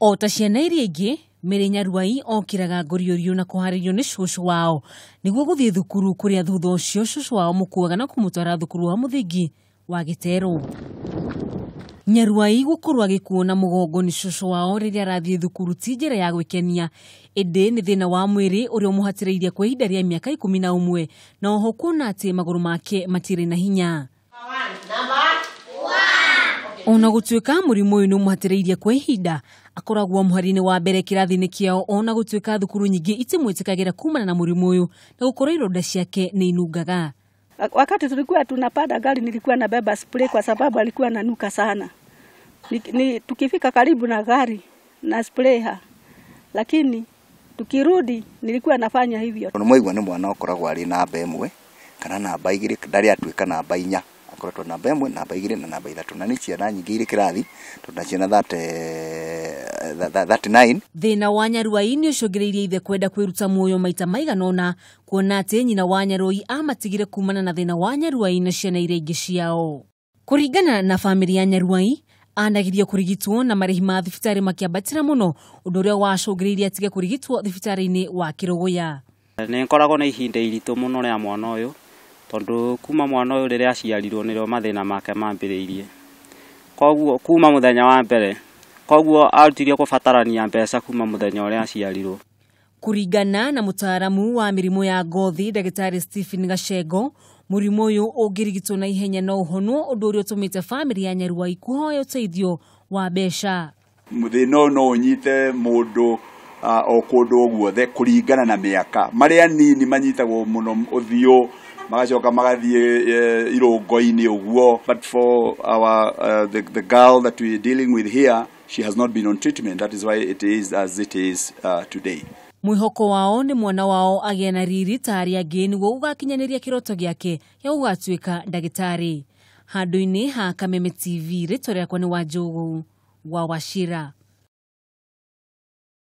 o ta ciana iria ingä mä rä nyaruai okä raga ngå ri å riå na kå harä rio nä cuo cwwao nä guo gå thiä thukuru kå rä a thutha å cio cucao må kuaga na kå må twara thukuru wa må thingi wa gä terw nyaruai gå korw agä kuona må gongo nä cocwao rä rä a arathiä thukuru ti njä ra ya gwä kenia ä ndä nä thä na wa mwä rä å rä a å må hatä rä iria kwä hinda rä a mä aka ikå mi na å mwe na oho kuona atä magå rå make mati rä na hinya ona gutuika murimu uyu ni umuhatireirie kwa ihinda akoragwo muhari-ini wa mbere kirathi-ini kiao ona gutuika thukuru nyingi itimwitikagira kumana na murimu uyu na gukorwo ironda ciake ni inungaga wakati tulikuwa tunapanda gari nilikuwa na beba spray kwa sababu alikuwa ananuka sana ni, ni, tukifika karibu na gari na spray ha lakini tukirudi nilikuwa nafanya hivyo mwaigua ni mwana ukoragwo ari namba imwe kana namba igiri ndari atuika namba inya ngoretwo namba ĩmwe namba igĩrĩ na namba ithatũ na nĩ ciana nyingĩ irĩ kĩrathi tondũ na ciana thate thĩna wa nyaruai nĩ ũcũngĩrĩirie ithe kwenda kwĩruta muoyo maita maigana ũna kuona atĩ nyina wa nyaruai amatigire kumana na thĩna wa nyaruai na ciana iria ingĩ ciao kũringana na bamĩrĩ ya nyaruai anagirio kũrigitwo na marĩhi ma thibitarĩ makĩambatĩra mũno ũndũ ũrĩa wacũngĩrĩirie atige kũrigitwo thibitarĩ-inĩ wa kĩrũgũya nĩ ngoragwo na ihinda iritũ mũno rĩa mwana ũyũ tondå kuma mwana å yå rä rä aciarirwo nä rä o mathä na make mambä rä irie koguo kuma må thenya wa mbere koguo arutirio kå batarania mbeca kuma må thenya å rä a aciarirwo kũringana na mũtaaramu wa mĩrimũ ya ngothi ndagĩtarĩ stephen gachengo mũrimũ ũyũ ũngĩrigitwo na ihenya no ũhonwo ũndũ ũrĩa ũtũmĩte bamĩrĩ ya nyaruai kũhoya ũteithio wa mbeca thĩna ũyũ no ũnyite mũndũ o kũndũ o guothe kũringana na mĩaka marĩa nini manyitagwo mũno ũthiũ magacoka magathiĩ e, irũngo-inĩ ũguo but for our uh, the, the girl that we are dealing with here she has not been on treatment that is why it is as it is uh, today mwihoko wao nĩ mwana wao agĩe na riri ta arĩa angĩ nĩguo ũgakinyanĩria kĩroto gĩake gĩa gũgatuĩka ndagĩtarĩ handũ-inĩ ha kameme tv rĩtwa rĩakwa nĩ wa njũgũ wa wacira